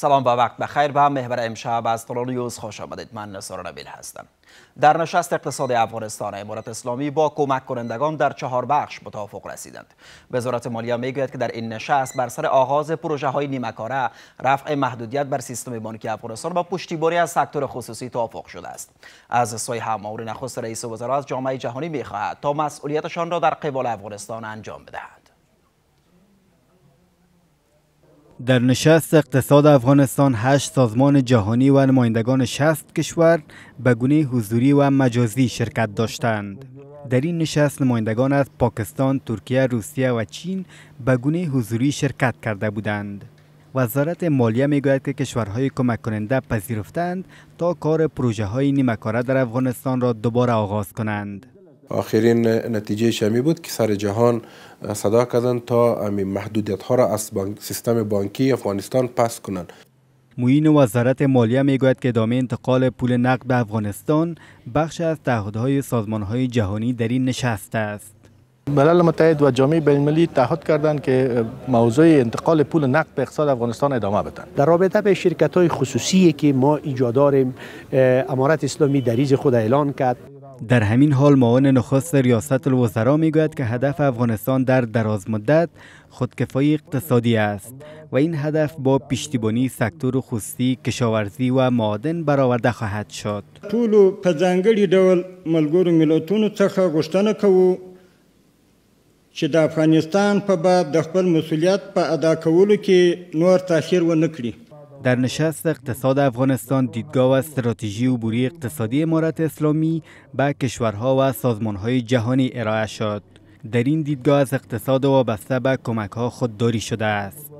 سلام و وقت بخیر به محور امشب از نیوز خوش آمدید من نصار نبیل هستم در نشست اقتصاد افغانستان امارت اسلامی با کمک کنندگان در چهار بخش متوافق رسیدند وزارت مالیه میگوید که در این نشست بر سر آغاز پروژه های نیمکاره رفع محدودیت بر سیستم بانکی افغانستان و پشتیبانی از سکتور خصوصی توافق شده است از سوی هماور نخست رئیس وزرا از جامعه جهانی میخواهد تا مسئولیتشان را در قبال افغانستان انجام بدهد در نشست اقتصاد افغانستان هشت سازمان جهانی و نمایندگان 60 کشور به گونه حضوری و مجازی شرکت داشتند. در این نشست نمایندگان از پاکستان، ترکیه، روسیه و چین به گونه حضوری شرکت کرده بودند. وزارت مالیه میگوید که کشورهای کمک کننده پذیرفتند تا کار پروژه های نیمکاره در افغانستان را دوباره آغاز کنند. آخرین نتیجه شمی بود که سر جهان صدا کردند تا امی محدودیت ها را از سیستم بانکی افغانستان پس کنند موین وزارت مالیه میگوید که ادامه انتقال پول نقد به افغانستان بخش از تعهدهای های جهانی در این نشست است ملل متحد و جامعه بین المللی تعهد کردند که موضوع انتقال پول نقد به اقتصاد افغانستان ادامه بدن در رابطه به شرکت های خصوصی که ما ایجادار امارت اسلامی دریز خود اعلان کرد در همین حال معاون نخست ریاست الوزرا میگوید که هدف افغانستان در دراز مدت خودکفایی اقتصادی است و این هدف با پشتیبانی سکتور خصوصی کشاورزی و معادن برآورده خواهد شد ټول په ځانګړي ډول ملګرو ملتونو څخه غوښتنه کوو چې د افغانستان په باب د خپل مسولیت په ادا کولو کې نور تاخیر و کړي در نشست اقتصاد افغانستان دیدگاه و استراتژی عبوری اقتصادی امارت اسلامی به کشورها و سازمانهای جهانی ارائه شد. در این دیدگاه از اقتصاد وابسته به کمکها خودداری شده است.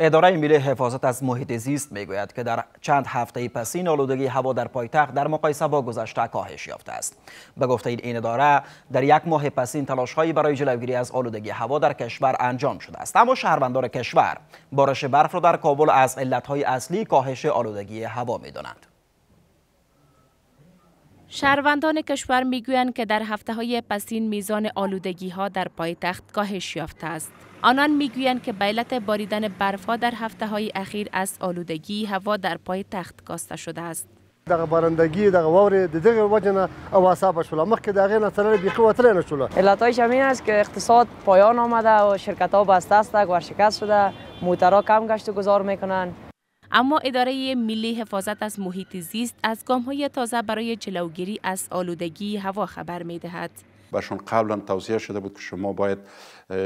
اداره ملی حفاظت از محیط زیست میگوید که در چند هفته پسین آلودگی هوا در پایتخت در مقایسه با گذشته کاهش یافته است به گفته این اداره در یک ماه پسین تلاشهایی برای جلوگیری از آلودگی هوا در کشور انجام شده است اما شهروندان کشور بارش برف را در کابل از های اصلی کاهش آلودگی هوا میدانند شهروندان کشور میگویند که در هفته های پسین میزان آلودگی ها در پایتخت کاهش یافته است. آنان میگویند که به علت باریدن برفا در هفته های اخیر از آلودگی هوا در پایتخت کاسته شده است. دغه بارندگی دغه واورې د دغه وجه نه او عصابه شوله مخکې د هغې نه سره بیخي وتلی نه شوله علتهایش است که اقتصاد پایان آمده و شرکت ها بسته است ورشکست شده موترها کم گشت گذار میکنن اما اداره ملی حفاظت از محیط زیست از گام های تازه برای جلوگیری از آلودگی هوا خبر می دهد. قبلا توصیه شده بود که شما باید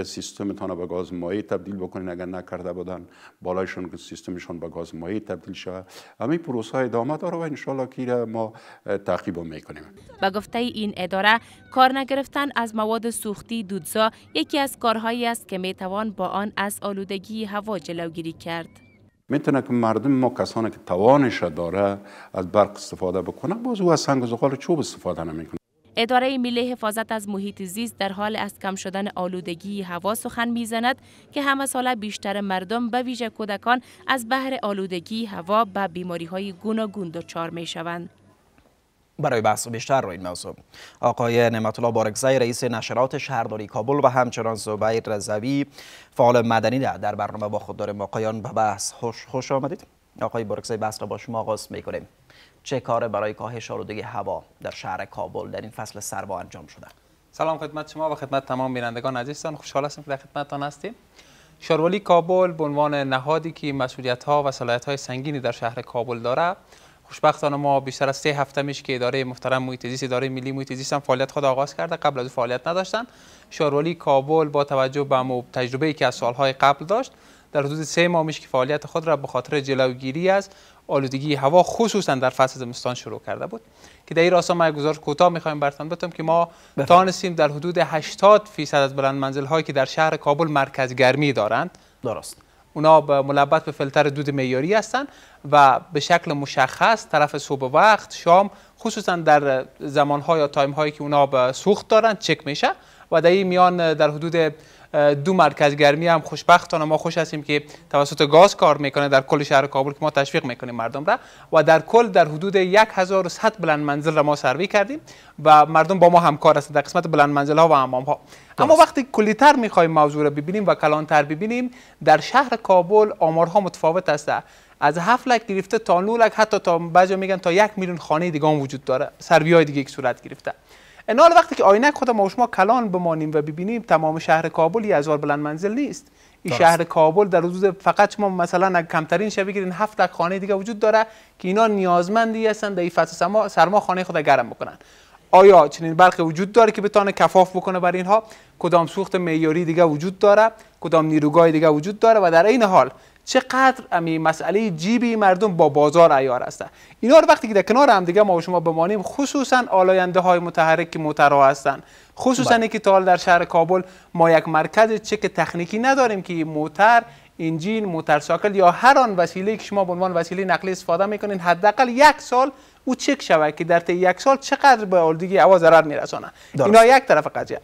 سیستمتان به گاز تبدیل بکنین اگر نکرده بودن بالایشون سیستمشون به گاز مایع تبدیل شود پروس پروسه ادامه داره و انشالله که ما تعقیب میکنیم به گفته این اداره کار نگرفتن از مواد سوختی دودزا یکی از کارهایی است که میتوان با آن از آلودگی هوا جلوگیری کرد میتونه که مردم ما کسانی که توانش داره از برق استفاده بکنه باز او از سنگ و زغال چوب استفاده نمیکنه اداره ملی حفاظت از محیط زیست در حال از کم شدن آلودگی هوا سخن میزند که همه ساله بیشتر مردم به ویژه کودکان از بهر آلودگی هوا به بیماری های گوناگون دچار می شوند. برای بحث بیشتر رو این موضوع آقای نعمت الله رئیس نشرات شهرداری کابل و همچنان زبیر رضوی فعال مدنی در برنامه با خود داریم آقایان به بحث خوش, خوش آمدید آقای بارکزای بحث را با شما آغاز میکنیم چه کار برای کاهش آلودگی هوا در شهر کابل در این فصل سرما انجام شده سلام خدمت شما و خدمت تمام بینندگان عزیزتان خوشحال هستیم که در خدمتتان هستیم شاروالی کابل به عنوان نهادی که مسئولیت ها و صلاحیت های سنگینی در شهر کابل داره خوشبختانه ما بیشتر از سه هفته میش که اداره محترم محیط زیست اداره ملی محیط زیست هم فعالیت خود آغاز کرده قبل از فعالیت نداشتن شهرولی کابل با توجه به تجربه ای که از سالهای قبل داشت در حدود سه ماه میش که فعالیت خود را به خاطر جلوگیری از آلودگی هوا خصوصا در فصل زمستان شروع کرده بود که در این راستا ما گزارش کوتاه میخوایم براتون بتم که ما تانستیم در حدود 80 فیصد از بلند منزل هایی که در شهر کابل مرکز گرمی دارند درست اونا ملبت به فلتر دود میاری هستن و به شکل مشخص طرف صبح وقت شام خصوصا در زمانها یا تایم هایی که اونا سوخت دارن چک میشه و در این میان در حدود دو مرکز گرمی هم خوشبختانه ما خوش هستیم که توسط گاز کار میکنه در کل شهر کابل که ما تشویق میکنیم مردم را و در کل در حدود 1100 بلند منزل را ما سروی کردیم و مردم با ما همکار هستند در قسمت بلند منزل ها و امام ها اما وقتی کلیتر میخوایم موضوع را ببینیم و کلانتر ببینیم در شهر کابل آمارها متفاوت است از 7 لک گرفته تا 9 لک حتی تا بعضی میگن تا یک میلیون خانه دیگه وجود داره سرویای دیگه یک صورت گرفته انال وقتی که آینک خود ما شما کلان بمانیم و ببینیم تمام شهر کابل یه هزار بلند منزل نیست این شهر کابل در حدود فقط شما مثلا کمترین شبیه بگیرین هفت خانه دیگه وجود داره که اینا نیازمندی هستن در این فصل سرما خانه خود گرم بکنن آیا چنین برقی وجود داره که بتانه کفاف بکنه برای اینها کدام سوخت معیاری دیگه وجود داره کدام نیروگاه دیگه وجود داره و در این حال چقدر امی مسئله جیبی مردم با بازار عیار هستند اینا رو وقتی که در کنار هم دیگه ما و شما بمانیم خصوصا آلاینده های متحرک که مترا هستند خصوصا بله. اینکه تا در شهر کابل ما یک مرکز چک تکنیکی نداریم که موتر انجین موترساکل یا هر آن وسیله که شما به عنوان وسیله نقلی استفاده میکنین حداقل یک سال او چک شود که در طی یک سال چقدر به آلودگی هوا ضرر میرسانه اینا یک طرف قضیه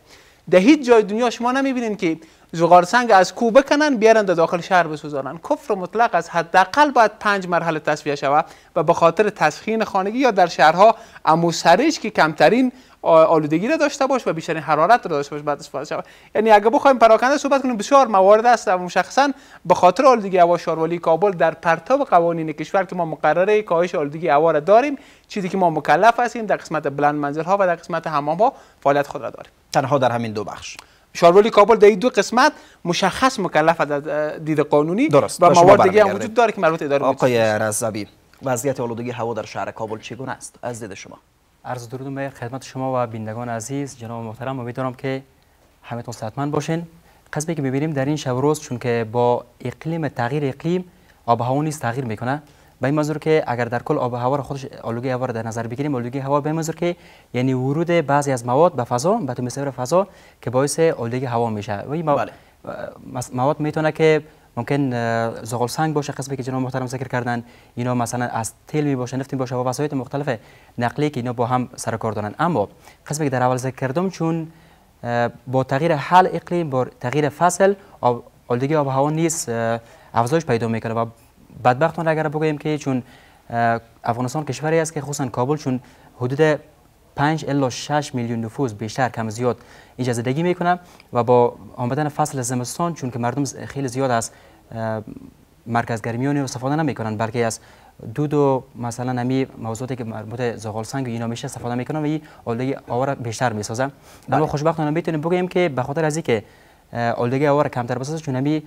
دهید جای دنیا شما نمیبینین که زغار سنگ از کو کنن بیارن در داخل شهر بسوزانن کفر مطلق از حداقل باید پنج مرحله تصفیه شود و به خاطر تسخین خانگی یا در شهرها امو سرش که کمترین آلودگی را داشته باش و بیشترین حرارت را داشته باش بعد استفاده شود یعنی اگه بخوایم پراکنده صحبت کنیم بسیار موارد هست و شخصا به خاطر آلودگی هوا شاروالی کابل در پرتاب قوانین کشور که ما مقرره کاهش آلودگی هوا را داریم چیزی که ما مکلف هستیم در قسمت بلند منزل ها و در قسمت حمام ها فعالیت خود را داریم تنها در همین دو بخش شاربولی کابل در این دو قسمت مشخص مکلف از دید قانونی و موارد دیگه هم وجود داره که مربوط اداره آقای رضوی وضعیت آلودگی هوا در شهر کابل چگونه است از دید شما عرض درود به خدمت شما و بینندگان عزیز جناب محترم امیدوارم که همتون صحتمند باشین قصبه که بینیم در این شب روز چون که با اقلیم تغییر اقلیم آب هوا نیز تغییر میکنه به این که اگر در کل آب هوا را خودش آلودگی هوا را در نظر بگیریم آلودگی هوا به این که یعنی ورود بعضی از مواد به فضا به مسیر فضا که باعث آلودگی هوا میشه بله. مواد میتونه که ممکن زغال سنگ باشه قسمی که جناب محترم ذکر کردن اینا مثلا از تیل می باشه نفت می باشه و وسایل مختلف نقلیه که اینا با هم سر کار دارن اما قسمی که در اول ذکر کردم چون با تغییر حل اقلیم با تغییر فصل آلودگی آب هوا نیست افزایش پیدا میکنه و بدبختانه اگر بگویم که چون افغانستان کشوری است که خصوصا کابل چون حدود 5 الا 6 میلیون نفوس بیشتر کم زیاد اینجا زندگی میکنن و با آمدن فصل زمستان چون که مردم خیلی زیاد از مرکز گرمیونی استفاده نمیکنن بلکه از دود و مثلا نمی موضوعاتی که مربوط زغال سنگ و اینا میشه استفاده میکنن و این آلودگی آوار بیشتر میسازن بله. اما خوشبختانه میتونیم بگیم که به خاطر از اینکه آلودگی را کمتر بسازه چون نمی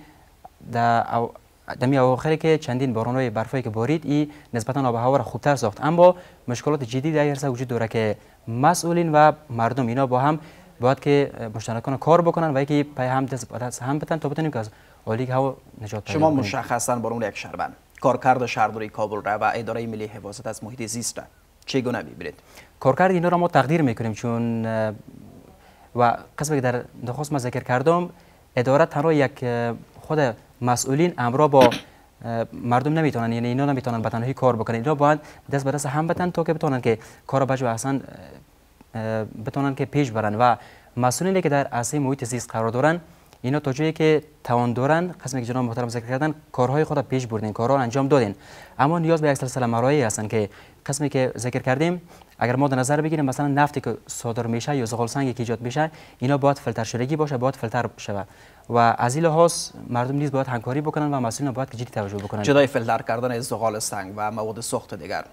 دمی اواخر که چندین بارانوی برفایی که بارید این نسبتا آب هوا را خوبتر ساخت اما مشکلات جدی در ایرسه وجود داره که مسئولین و مردم اینا با هم باید که مشترکان کار بکنن و یکی پای هم دست هم بتن تا بتونیم که از آلیگ هوا نجات پیدا شما مشخصا برون یک شربن کارکرد شهرداری کابل را و اداره ملی حفاظت از محیط زیست را چگونه میبینید کارکرد اینا را ما تقدیر میکنیم چون و قسمی که در نخست ما ذکر کردم اداره تنها یک خود مسئولین امرا با مردم نمیتونن یعنی اینا نمیتونن به تنهایی کار بکنن اینا باید دست به دست هم بتن تا که بتونن که کار بجو اصلا بتونن که پیش برن و مسئولینی که در اصلی محیط زیست قرار دارن اینا تا جایی که توان دارن قسمی که جناب محترم ذکر کردن کارهای خود پیش بردین کارها انجام دادین اما نیاز به یک سلسله مراحل هستن که قسمی که ذکر کردیم اگر ما در نظر بگیریم مثلا نفتی که صادر میشه یا زغال سنگی که ایجاد میشه اینا باید فیلتر شدگی باشه باید فیلتر شود و از این لحاظ مردم نیز باید همکاری بکنن و مسئولین باید که جدی توجه بکنن جدای فلتر کردن از زغال سنگ و مواد سوخت دیگر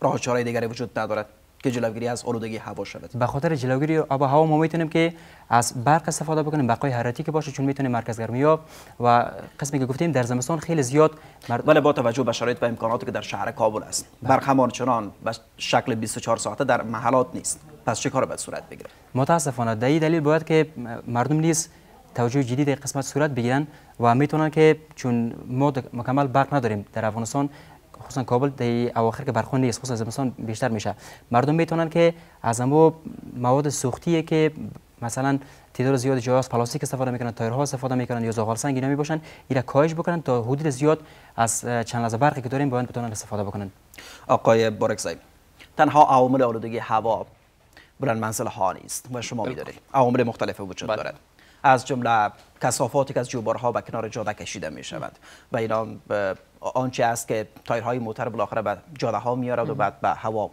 راه چاره دیگری وجود ندارد که جلوگیری از آلودگی هوا شود به خاطر جلوگیری آب و هوا ما میتونیم که از برق استفاده بکنیم بقای حرارتی که باشه چون میتونه مرکز گرمی یا و قسمی که گفتیم در زمستان خیلی زیاد مرد... ولی با توجه به شرایط و امکاناتی که در شهر کابل است بله. برق چنان به شکل 24 ساعته در محلات نیست پس چه کار باید صورت بگیره متاسفانه دلیل دلیل باید که مردم نیست توجه جدید در قسمت صورت بگیرن و میتونن که چون ما مکمل برق نداریم در افغانستان خصوصا کابل در اواخر که برخون نیست خصوصا زمستان بیشتر میشه مردم میتونن که از امو مواد سوختی که مثلا تعداد زیاد جای از پلاستیک استفاده میکنن تایرها استفاده میکنن یا زغال سنگ اینا میباشن اینا کاهش بکنن تا حدود زیاد از چند لحظه برقی که داریم باید بتونن استفاده بکنن آقای بارکزای تنها عوامل آلودگی هوا بلند منزل ها نیست و شما بله. میدارید عوامل مختلف وجود بله. دارد از جمله کسافاتی که از جوبارها به کنار جاده کشیده می شود و اینا آنچه است که تایرهای موتر بالاخره به جاده ها میارد و بعد به هوا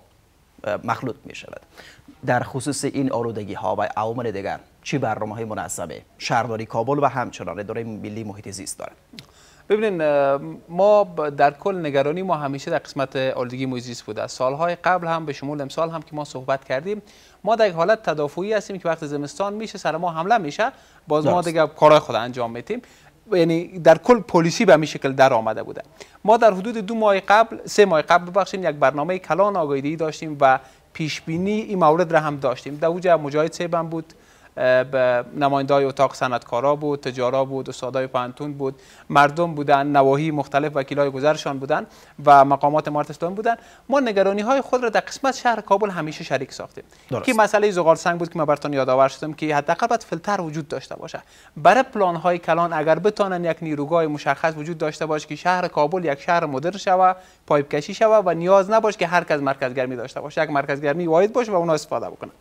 مخلوط می شود در خصوص این آلودگی ها و عوامل دیگر چی برنامه های مناسبه شهرداری کابل و همچنان اداره ملی محیط زیست دارد ببینین ما در کل نگرانی ما همیشه در قسمت آلودگی موزیس بوده سالهای قبل هم به شمول امسال هم که ما صحبت کردیم ما در حالت تدافعی هستیم که وقت زمستان میشه سر ما حمله میشه باز ما دیگه کارهای خود انجام میتیم یعنی در کل پلیسی به همین شکل در آمده بوده ما در حدود دو ماه قبل سه ماه قبل ببخشیم یک برنامه کلان آگاهی داشتیم و پیش بینی این مورد را هم داشتیم در اوج مجاهد سیبم بود به نمایندای اتاق کارا بود تجارا بود استادای پانتون بود مردم بودن نواهی مختلف وکیلای گذرشان بودن و مقامات مارتستان بودن ما نگرانی های خود را در قسمت شهر کابل همیشه شریک ساختیم که مسئله زغال سنگ بود که ما براتون یادآور شدم که حداقل باید فیلتر وجود داشته باشه برای پلان های کلان اگر بتونن یک نیروگاه مشخص وجود داشته باشه که شهر کابل یک شهر مدر شوه پایپ شوه و نیاز نباشه که هر کس گرمی داشته باشه یک گرمی واحد باشه و اونها استفاده بکنن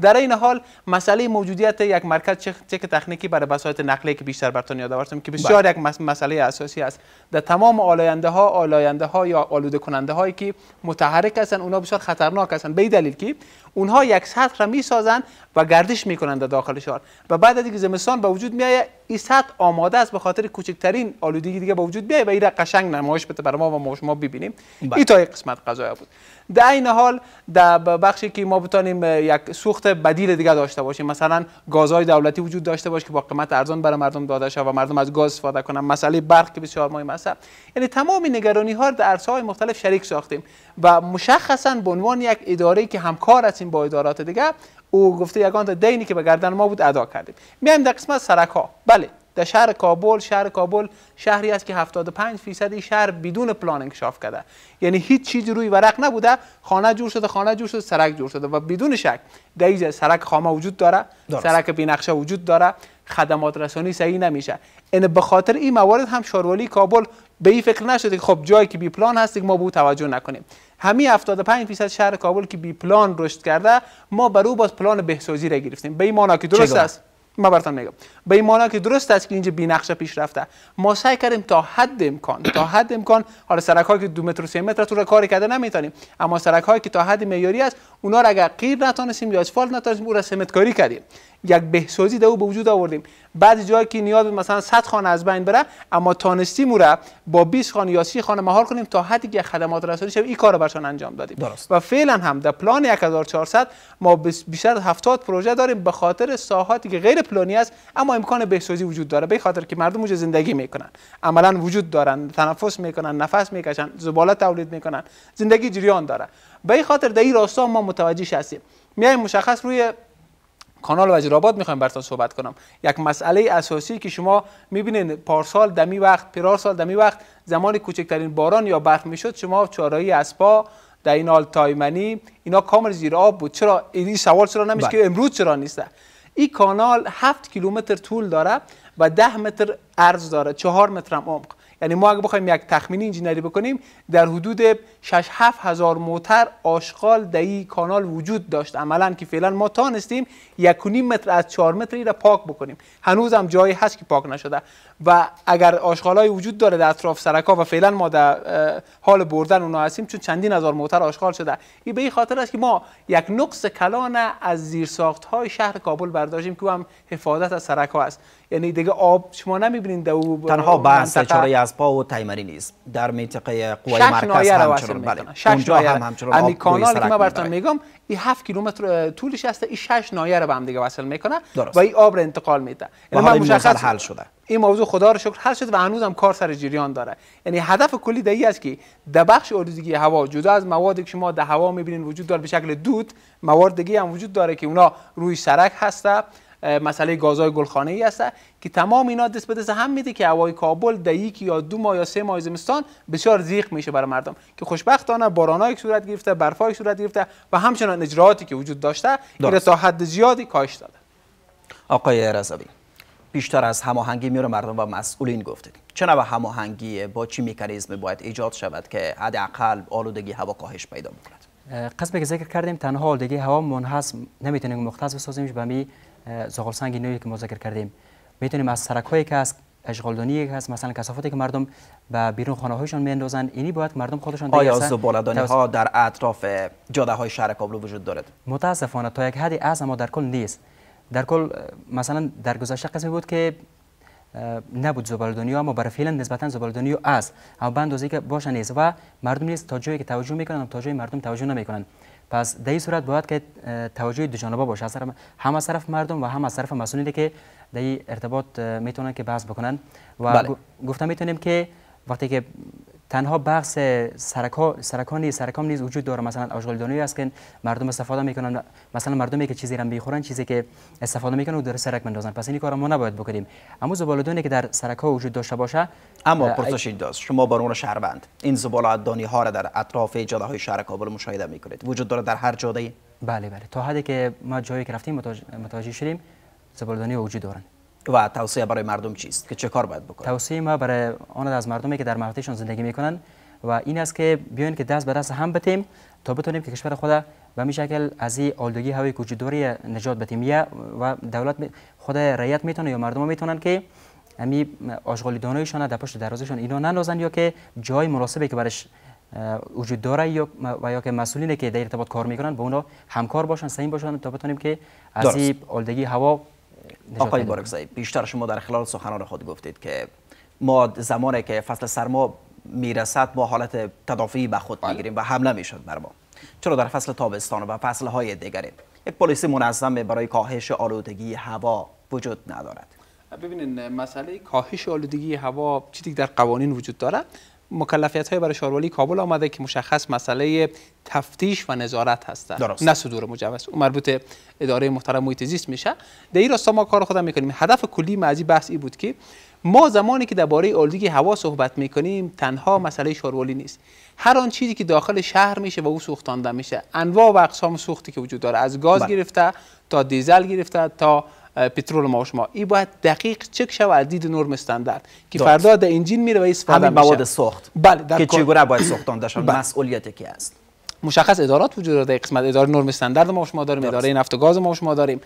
در این حال مسئله موجودیت یک مرکز چک تکنیکی برای وسایط نقلیه که بیشتر برتون یاد آوردم که بسیار بله. یک مسئله اساسی است در تمام آلاینده ها آلاینده ها یا آلوده کننده هایی که متحرک هستند اونها بسیار خطرناک هستند به دلیل که اونها یک سطح را میسازند و گردش میکنند در داخل شهر و بعد از اینکه زمستان به وجود میایه این سطح آماده است به خاطر کوچکترین آلودگی دیگه به وجود بیایه و این قشنگ نمایش بده برای ما و ما شما ببینیم بله. این تا یک قسمت قضایا بود در این حال در بخشی که ما بتانیم یک سوخت بدیل دیگه داشته باشیم مثلا گازهای دولتی وجود داشته باشه که با قیمت ارزان برای مردم داده شود و مردم از گاز استفاده کنن مسئله برق که بسیار مهم است یعنی تمام نگرانی ها در عرصه های مختلف شریک ساختیم و مشخصا به عنوان یک اداره که همکار با ادارات دیگه او گفته یگان دینی که به گردن ما بود ادا کردیم میایم در قسمت سرک ها بله در شهر کابل شهر کابل شهری است که 75 فیصد شهر بدون پلان انکشاف کرده یعنی هیچ چیز روی ورق نبوده خانه جور شده خانه جور شده سرک جور شده و بدون شک دیز سرک خامه وجود داره درست. سرک بینقشه وجود داره خدمات رسانی صحیح نمیشه این یعنی به خاطر این موارد هم شاروالی کابل به این فکر نشده که خب جایی که بی پلان هست ما به توجه نکنیم همین 75 درصد شهر کابل که بی پلان رشد کرده ما بر او باز پلان بهسازی را گرفتیم به این معنا که درست است ما برتان میگم به این معنا که درست است که اینجا بی نقشه پیش رفته ما سعی کردیم تا حد امکان تا حد امکان حالا سرک هایی که دو متر و سه متر تو را کاری کرده نمیتونیم اما سرک هایی که تا حد معیاری است اونا را اگر قیر نتونستیم یا اسفالت نتانستیم او را سمت کاری کردیم یک بهسازی در او به وجود آوردیم بعد جایی که نیاز مثلا 100 خانه از بین بره اما تانستیم او را با 20 خانه یا 30 خانه مهار کنیم تا حدی که خدمات رسانی شه این کارو برشان انجام دادیم درست. و فعلا هم در پلان 1400 ما بیشتر از 70 پروژه داریم به خاطر ساحاتی که غیر پلانی است اما امکان بهسازی وجود داره به خاطر که مردم اونجا زندگی میکنن عملا وجود دارن تنفس میکنن نفس میکشن زباله تولید میکنن زندگی جریان داره به این خاطر در این راستا ما متوجه هستیم میایم مشخص روی کانال وزیر میخوایم براتون صحبت کنم یک مسئله اساسی که شما میبینین پارسال دمی وقت سال دمی وقت زمانی کوچکترین باران یا برف میشد شما چارایی اسپا در این حال تایمنی اینا کامل زیر آب بود چرا این سوال چرا نمیشه بله. که امروز چرا نیسته این کانال هفت کیلومتر طول داره و ده متر عرض داره چهار متر هم عمق یعنی ما اگه بخوایم یک تخمینی انجینری بکنیم در حدود 6 7 هزار موتر آشغال دهی کانال وجود داشت عملا که فعلا ما تانستیم 1.5 متر از 4 متری را پاک بکنیم هنوز هم جایی هست که پاک نشده و اگر آشغالای وجود داره در اطراف سرکا و فعلا ما در حال بردن اونا هستیم چون چندین هزار موتر آشغال شده این به این خاطر است که ما یک نقص کلان از زیرساخت های شهر کابل برداشتیم که هم حفاظت از سرکا است یعنی دیگه آب شما نمیبینید دو تنها بحث چاره از پا و تایمری نیست در منطقه قوی مرکز همچنان بله اونجا هم همچون آب که ما براتون میگم این 7 کیلومتر طولش هست این شش نایه رو به هم دیگه وصل میکنه و این آب رو انتقال میده یعنی من مشخص حل شده این موضوع خدا رو شکر حل شد و هنوز هم کار سر جریان داره یعنی هدف کلی دایی است که در بخش اردوزگی هوا جدا از موادی که شما ده هوا میبینین وجود داره به شکل دود مواد دیگه هم وجود داره که اونا روی سرک هسته مسئله گازهای گلخانه ای که تمام اینا دست به دست هم میده که هوای کابل در یک یا دو ماه یا سه ماه زمستان بسیار زیق میشه برای مردم که خوشبختانه بارانایی صورت گرفته برفای صورت گرفته و همچنان نجراتی که وجود داشته این تا حد زیادی کاهش داده آقای رضوی بیشتر از هماهنگی میره مردم و مسئولین گفتید چه نوع هماهنگی با چی مکانیزم باید ایجاد شود که حداقل آلودگی هوا کاهش پیدا بکنه قسمی که ذکر کردیم تنها آلودگی هوا منحص نمیتونیم مختص بسازیمش به می زغال سنگ نوعی که ما ذکر کردیم میتونیم از سرکهایی که از اشغالدانی هست مثلا کسافاتی که مردم به بیرون خانه هایشان میاندازند اینی باید مردم خودشان دیگه آیا زبالدانی ها در اطراف جاده های شهر کابل وجود دارد متاسفانه تا یک حدی از اما در کل نیست در کل مثلا در گذشته قسمی بود که نبود زبالدانی اما برای فعلا نسبتا زبالدانی است اما بندازی که باشه نیست و مردم نیست تا جایی که توجه میکنن تا جایی مردم توجه نمیکنن پس در این صورت باید که توجه دو جانبه باشه از هم از طرف مردم و هم از طرف مسئولینی که در ارتباط میتونن که بحث بکنن و بله. گفتم میتونیم که وقتی که تنها بحث سرکا سرکان سرکام نیز وجود داره مثلا اشغال دانوی است که مردم استفاده میکنن مثلا مردمی که چیزی را میخورن چیزی که استفاده میکنن و در سرک میندازن پس این کار ما نباید بکنیم اما زبالدانی که در سرکا وجود داشته باشه اما پرسش این شما شما اون شهروند این زبالدانی ها را در اطراف جاده های شهر کابل مشاهده میکنید وجود داره در هر جاده بله بله تا حدی که ما جایی که رفتیم متوجه شدیم دنی وجود دارند. و توصیه برای مردم چیست که چه کار باید بکنن توصیه ما برای آن از مردمی که در مناطقشون زندگی میکنن و این است که بیاین که دست به دست هم بتیم تا بتونیم که کشور خود به می شکل از این آلودگی هوای کوچیداری نجات بدیم و دولت خود رعیت میتونه یا مردم میتونن که امی آشغالی دانایشان در پشت درازشان اینا نندازن یا که جای مناسبی که برش وجود داره یا و یا که مسئولینه که در ارتباط کار میکنن با اونا همکار باشن سعی باشن تا بتونیم که از این آلودگی هوا آقای بارکزایی بیشتر شما در خلال سخنان خود گفتید که ما زمانی که فصل سرما میرسد ما حالت تدافعی به خود بله. میگیریم و حمله میشد بر ما چرا در فصل تابستان و فصل های دیگری یک پلیسی منظم برای کاهش آلودگی هوا وجود ندارد ببینید مسئله کاهش آلودگی هوا چی در قوانین وجود دارد مکلفیت های برای شاروالی کابل آمده که مشخص مسئله تفتیش و نظارت هست نه صدور مجوز او مربوط اداره محترم محیط زیست میشه در این راستا ما کار خودم میکنیم هدف کلی ما از این بحث ای بود که ما زمانی که درباره آلودگی هوا صحبت میکنیم تنها مسئله شاروالی نیست هر آن چیزی که داخل شهر میشه و او سوختانده میشه انواع و اقسام سوختی که وجود داره از گاز بله. گرفته تا دیزل گرفته تا پترول ما و شما باید دقیق چک شود از دید نرم استاندارد که فردا ده انجین میره و استفاده همین مواد سوخت بله در که چگونه باید ساختانده بله. شد مسئولیتی که است مشخص ادارات وجود داره قسمت اداره نرم استاندارد ما و شما داریم اداره نفت و گاز ما شما داریم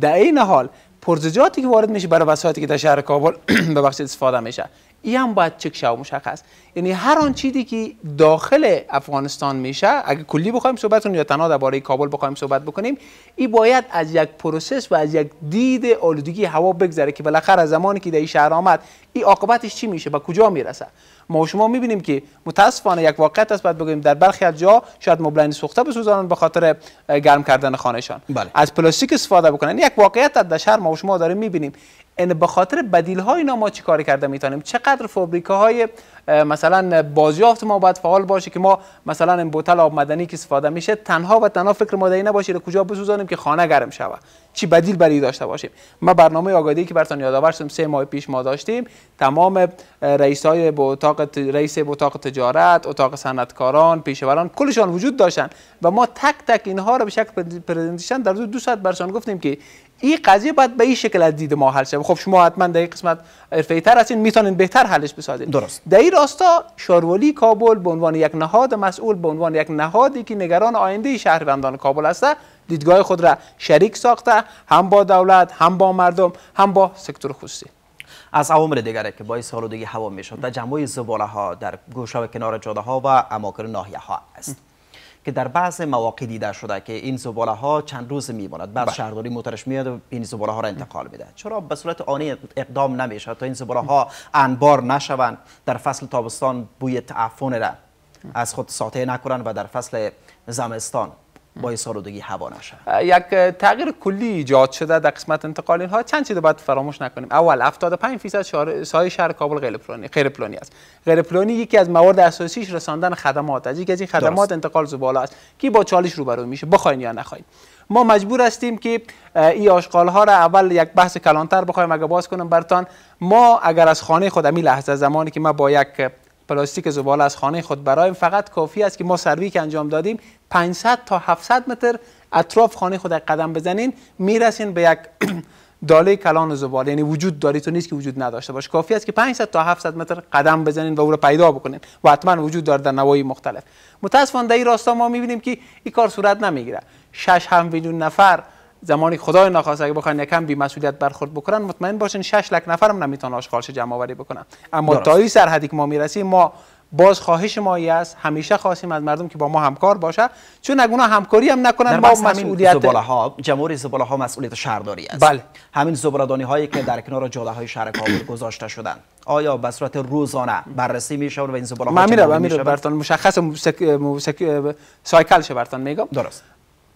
در این حال پرزجاتی که وارد میشه برای وسایتی که در شهر کابل به استفاده میشه این هم باید چک شو مشخص یعنی هر آن چیزی که داخل افغانستان میشه اگه کلی بخوایم صحبت کنیم یا تنها درباره کابل بخوایم صحبت بکنیم این باید از یک پروسس و از یک دید آلودگی هوا بگذره که بالاخره زمانی که در این شهر آمد این عاقبتش چی میشه و کجا میرسه ما شما میبینیم که متاسفانه یک واقعیت است بعد بگوییم در برخی از جا شاید مبلنی سوخته بسوزانن به خاطر گرم کردن خانهشان بله. از پلاستیک استفاده بکنن یک واقعیت در شهر ما شما داریم میبینیم این یعنی به خاطر بدیل های اینا ما چی کرده میتونیم چقدر فابریکه های مثلا بازیافت ما باید فعال باشه که ما مثلا این بوتل آب مدنی که استفاده میشه تنها و تنها فکر ما نباشه یعنی کجا بسوزانیم که خانه گرم شود چی بدیل برای داشته باشیم ما برنامه آگاهی که برتون یادآور شدم سه ماه پیش ما داشتیم تمام رئیس های اتاق رئیس اتاق تجارت اتاق صنعتکاران پیشوران کلشان وجود داشتن و ما تک تک اینها رو به شکل پرزنتیشن در دو, دو ساعت برشان گفتیم که این قضیه باید به این شکل از دید ما حل شه خب شما حتما در این قسمت حرفه تر هستین میتونین بهتر حلش بسازین درست در این راستا شاروالی کابل به عنوان یک نهاد مسئول به عنوان یک نهادی که نگران آینده شهروندان کابل است دیدگاه خود را شریک ساخته هم با دولت هم با مردم هم با سکتور خصوصی از عوامل دیگری که باعث آلودگی هوا میشد تجمع زباله ها در گوشه و کنار جاده ها و اماکن ناحیه ها است که در بعض مواقع دیده شده که این زباله ها چند روز میماند بعض بله. شهرداری موترش میاد و این زباله ها را انتقال میده چرا به صورت آنی اقدام نمیشه تا این زباله ها انبار نشوند در فصل تابستان بوی تعفن را از خود ساطع نکنند و در فصل زمستان باعث آلودگی هوا نشه یک تغییر کلی ایجاد شده در قسمت انتقال اینها چند چیز باید فراموش نکنیم اول 75 فیصد سایه شهر کابل غیر پلانی غیر پلانی است غیر پلانی یکی از موارد اساسیش رساندن خدمات از یکی این خدمات درست. انتقال زباله است که با چالش روبرو میشه بخواین یا نخواین ما مجبور هستیم که این آشغال ها را اول یک بحث کلانتر بخوایم اگه باز کنم برتان ما اگر از خانه خود امی لحظه زمانی که ما با یک پلاستیک زباله از خانه خود برایم فقط کافی است که ما سروی که انجام دادیم 500 تا 700 متر اطراف خانه خود قدم بزنین میرسین به یک داله کلان زباله یعنی وجود داری تو نیست که وجود نداشته باشه کافی است که 500 تا 700 متر قدم بزنین و او را پیدا بکنین و حتما وجود داره در نوای مختلف متاسفانه در این راستا ما میبینیم که این کار صورت نمیگیره شش هم میلیون نفر زمانی خدای نخواست اگه بخواین یکم بی مسئولیت برخورد بکنن مطمئن باشین 6 لک نفرم نمیتونن آشغالش جمع آوری بکنن اما تا این سرحدی که ما میرسیم ما باز خواهش ما است همیشه خواستیم از مردم که با ما همکار باشه چون نگونا همکاری هم نکنن ما مسئولیت زباله ها جمهوری زباله ها مسئولیت شهرداری است بله همین زبردانی هایی که در کنار جاده های شهر کابل گذاشته شدن آیا به صورت روزانه بررسی میشه و این زباله ها من میره برتون مشخص سایکل برتون میگم درست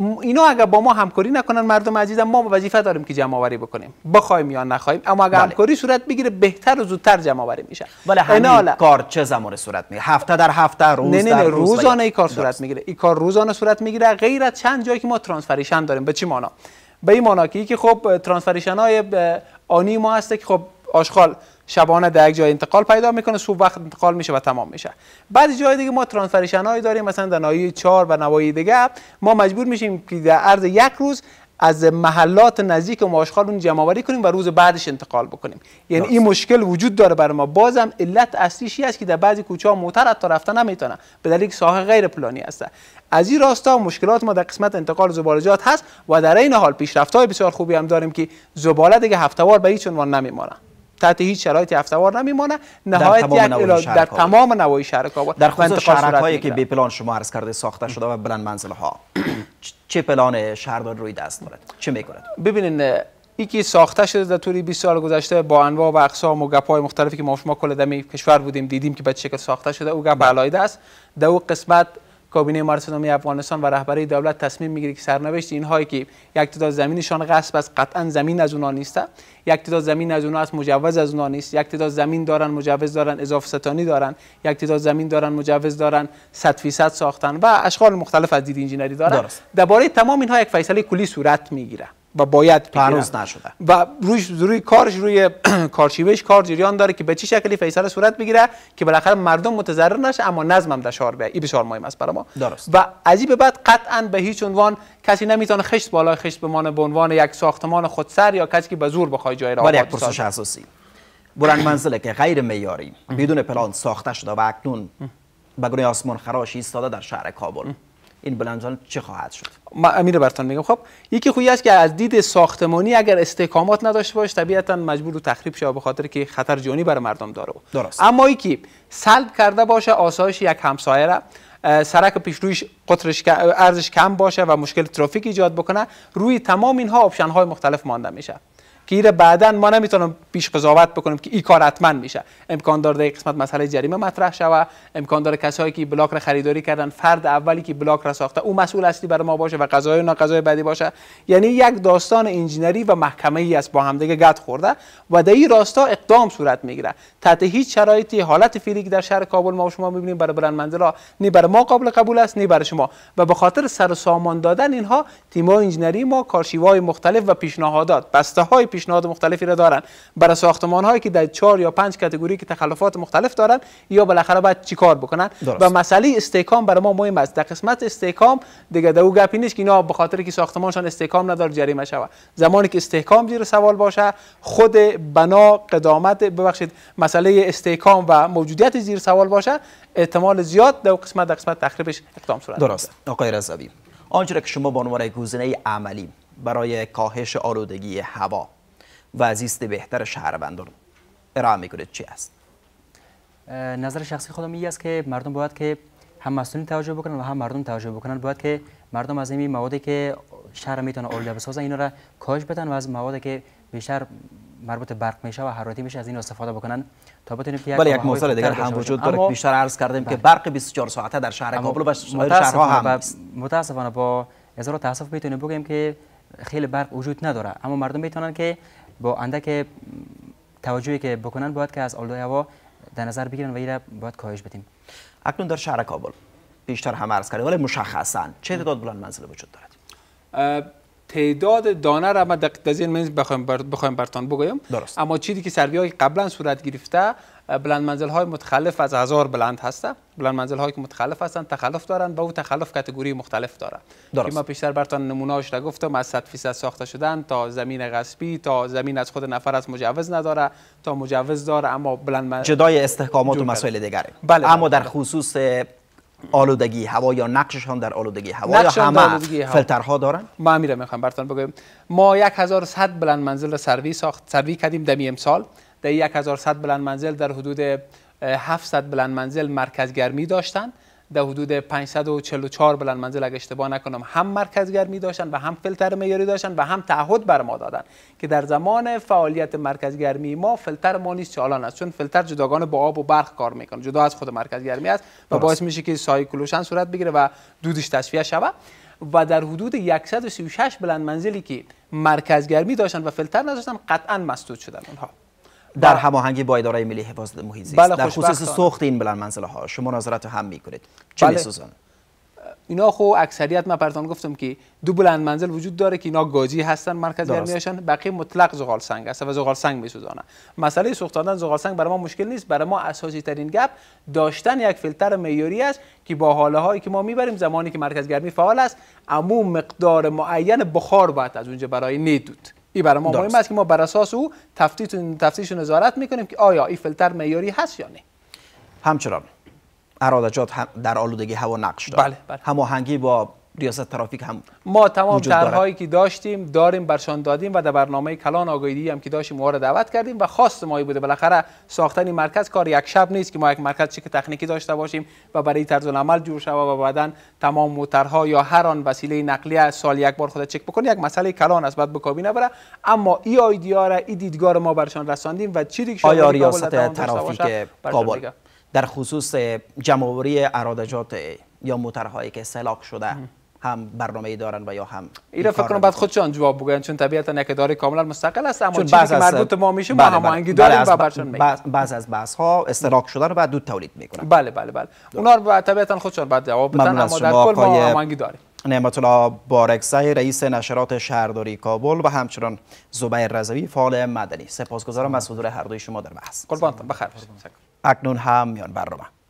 اینا اگر با ما همکاری نکنن مردم عزیزم ما وظیفه داریم که جمع آوری بکنیم بخوایم یا نخوایم اما اگر بله. همکاری صورت بگیره بهتر و زودتر جمع آوری میشه ولی بله، همین کار چه زمان صورت میگیره هفته در هفته روز نه نه, نه در روزانه ای کار صورت میگیره این کار روزانه صورت میگیره غیر از چند جایی که ما ترانسفریشن داریم به چی مانا؟ به این مانا که خب ترانسفریشن های آنی ما هست که خب آشغال شبانه در یک جای انتقال پیدا میکنه صبح وقت انتقال میشه و تمام میشه بعد جای دیگه ما ترانسفریشن هایی داریم مثلا در نایی 4 و نواحی دیگه ما مجبور میشیم که در عرض یک روز از محلات نزدیک و ماشخال اون جمع کنیم و روز بعدش انتقال بکنیم یعنی این مشکل وجود داره برای ما بازم علت اصلیش است که در بعضی کوچه ها موتر تا رفته نمیتونه به دلیل ساحه غیر پلانی هسته از این راستا مشکلات ما در قسمت انتقال زبالجات هست و در این حال پیشرفت های بسیار خوبی هم داریم که زباله دیگه هفتوار به هیچ عنوان نمیمانه تحت هیچ شرایطی افتوار نمیمانه نهایت یک در, در تمام نوای شهر کابل در خصوص شهرک که بی پلان شما عرض کرده ساخته شده و بلند منزل ها چه پلان شهردار روی دست دارد چه میکنه؟ ای یکی ساخته شده در طوری 20 سال گذشته با انواع و اقسام و گپای مختلفی که ما شما کل دمی کشور بودیم دیدیم که به چه شکل ساخته شده او گپ بله. علایده است در او قسمت کابینه افغانستان و رهبری دولت تصمیم میگیره که سرنوشت اینهایی که یک تعداد زمینشان غصب است قطعا زمین از اونها نیست یک تعداد زمین از اونها است مجوز از اونها نیست یک تعداد زمین دارن مجوز دارن اضافه ستانی دارن یک تعداد زمین دارن مجوز دارن 100 ساختن و اشغال مختلف از دید انجینری دارن درباره تمام اینها یک فیصله کلی صورت میگیره و باید هنوز نشده و روی, روی کارش روی کارشیوهش کار جریان داره که به چه شکلی فیصله صورت بگیره که بالاخره مردم متضرر نشه اما نظم هم دشوار بیه این بسیار مهم است برای ما درست. و از این به بعد قطعا به هیچ عنوان کسی نمیتونه خشت بالا خشت بمانه به عنوان یک ساختمان خودسر یا کسی که به زور بخواد جای را برای پرسش اساسی بران منزله که غیر معیاری بدون پلان ساخته شده و اکنون به گونه آسمان خراش ایستاده در شهر کابل این بلندزان چه خواهد شد امیر برتان میگم خب یکی خویی است که از دید ساختمانی اگر استحکامات نداشته باش طبیعتا مجبور رو تخریب شه به خاطر که خطر جانی بر مردم داره درست. اما یکی سلب کرده باشه آسایش یک همسایه را سرک پیشرویش قطرش ارزش کم باشه و مشکل ترافیک ایجاد بکنه روی تمام اینها آپشن های مختلف مانده میشه گیر بعدا ما نمیتونم پیش قضاوت بکنیم که این کار حتما میشه امکان داره در قسمت مسئله جریمه مطرح شوه امکان داره کسایی که بلاک را خریداری کردن فرد اولی که بلاک را ساخته او مسئول اصلی برای ما باشه و قضای نا قضای بعدی باشه یعنی یک داستان انجینری و محکمه ای است با همدیگه گد خورده و در این راستا اقدام صورت میگیره تحت هیچ شرایطی حالت فیلیک در شهر کابل ما و شما میبینیم برای بلند منزل نی برای ما قابل قبول است نی برای شما و به خاطر سر سامان دادن اینها تیم انجینری ما کارشیوهای مختلف و پیشنهادات بسته های پیشنهاد مختلفی را دارن برای ساختمان هایی که در چهار یا پنج کاتگوری که تخلفات مختلف دارن یا بالاخره باید چیکار بکنن درست. و مسئله استحکام برای ما مهم است در قسمت استحکام دیگه دو گپی نیست که اینا به خاطر که ساختمانشان استحکام نداره جریمه شود زمانی که استحکام زیر سوال باشه خود بنا قدامت ببخشید مسئله استحکام و موجودیت زیر سوال باشه احتمال زیاد در قسمت در قسمت تخریبش اقدام صورت درست آقای رضوی آنچه که شما به عنوان گزینه عملی برای کاهش آلودگی هوا و زیست بهتر شهروندان ارائه میکنید چی است نظر شخصی خودم این است که مردم باید که هم مسئولین توجه بکنن و هم مردم توجه بکنن باید که مردم از این موادی که شهر میتونه آلوده بسازه اینا را کاش بدن و از موادی که بیشتر مربوط برق میشه و حرارتی میشه از این استفاده بکنن تا بتونیم که ولی یک مسئله دیگر هم وجود داره بیشتر عرض کردیم که بله. برق 24 ساعته در شهر کابل و شهرها هم متاسفانه با هزار تاسف میتونیم بگیم که خیلی برق وجود نداره اما مردم میتونن که با اندک توجهی که بکنن باید که از آلوده هوا در نظر بگیرن و ایره باید کاهش بدیم اکنون در شهر کابل بیشتر هم عرض کردیم ولی مشخصا چه تعداد بلند منزله وجود دارد تعداد دانه را ما دقیق از این بخوایم برتان بگویم درست. اما چیزی که سروی های قبلا صورت گرفته بلند منزل های متخلف از هزار بلند هستند بلند منزل هایی که متخلف هستند تخلف دارن و او تخلف کاتگوری مختلف داره. که ما پیشتر برتان نمونه را گفتم از 100 فیصد ساخته شدن تا زمین غصبی تا زمین از خود نفر از مجوز نداره تا مجوز داره اما بلند منزل جدای استحکامات و مسائل دیگری بله اما بله، در بله. خصوص آلودگی هوا یا نقششان در آلودگی هوا یا همه فلترها دارن ما میره میخوام براتون بگم ما 1100 بلند منزل سروی ساخت سروی کردیم دمی امسال در 1100 بلند منزل در حدود 700 بلند منزل مرکز گرمی داشتن در حدود 544 بلند منزل اگه اشتباه نکنم هم مرکز گرمی داشتن و هم فیلتر معیاری داشتن و هم تعهد بر ما دادن که در زمان فعالیت مرکز گرمی ما فلتر ما نیست چالان است چون فلتر جداگانه با آب و برق کار میکنه جدا از خود مرکز گرمی است و باعث میشه که سایکلوشن صورت بگیره و دودش تصفیه شود و در حدود 136 بلند منزلی که مرکز گرمی داشتن و فیلتر نداشتن قطعا مسدود شدن اونها در بله. هماهنگی با اداره ملی حفاظت محیط بله در خصوص سوخت این بلند منزله ها شما نظرت هم میکنید چه بله. سوزان اینا خو اکثریت ما پرتان گفتم که دو بلند منزل وجود داره که اینا گازی هستن مرکز گرمی هستن بقیه مطلق زغال سنگ است و زغال سنگ میسوزانه مسئله سوختاندن زغال سنگ برای ما مشکل نیست برای ما اساسی ترین گپ داشتن یک فیلتر معیاری است که با حاله هایی که ما میبریم زمانی که مرکز گرمی فعال است عموم مقدار معین بخار باید از اونجا برای ندود این برای ما مهم است که ما بر اساس او تفتیش و نظارت میکنیم که آیا این فیلتر معیاری هست یا نه همچنان ارادجات در آلودگی هوا نقش داره بله بله. هماهنگی با ریاست ترافیک هم ما تمام هایی که داشتیم داریم برشان دادیم و در برنامه کلان آگاهی هم که داشتیم ما دعوت کردیم و خواست ما بوده بالاخره ساختن این مرکز کار یک شب نیست که ما یک مرکز چک تکنیکی داشته باشیم و برای طرز عمل جور شود و بعدا تمام موترها یا هر آن وسیله نقلیه سال یک بار خود چک بکنه یک مسئله کلان است بعد به کابی اما ای ایده را ای دیدگار ما برشان رساندیم و چی دیگه؟ آیا ریاست ترافیک کابل در خصوص جمعوری ارادجات یا موترهایی که سلاک شده هم برنامه دارن و یا هم اینا فکر کنم بعد خودشان جواب بگن چون طبیعتا نکداری کاملا مستقل است اما چون بعض از مربوط ما میشه بله،, بله هماهنگی داریم بله، و بعض از بحث ها استراک شده رو بعد دو تولید میکنن بله بله بله اونا رو طبیعتا خودشان بعد جواب بدن اما در کل ما هماهنگی داریم نعمت الله بارکزی رئیس نشرات شهرداری کابل و همچنان زبیر رضوی فعال مدنی سپاسگزارم از حضور هر دوی شما در بحث قربان بخیر اکنون هم میان برنامه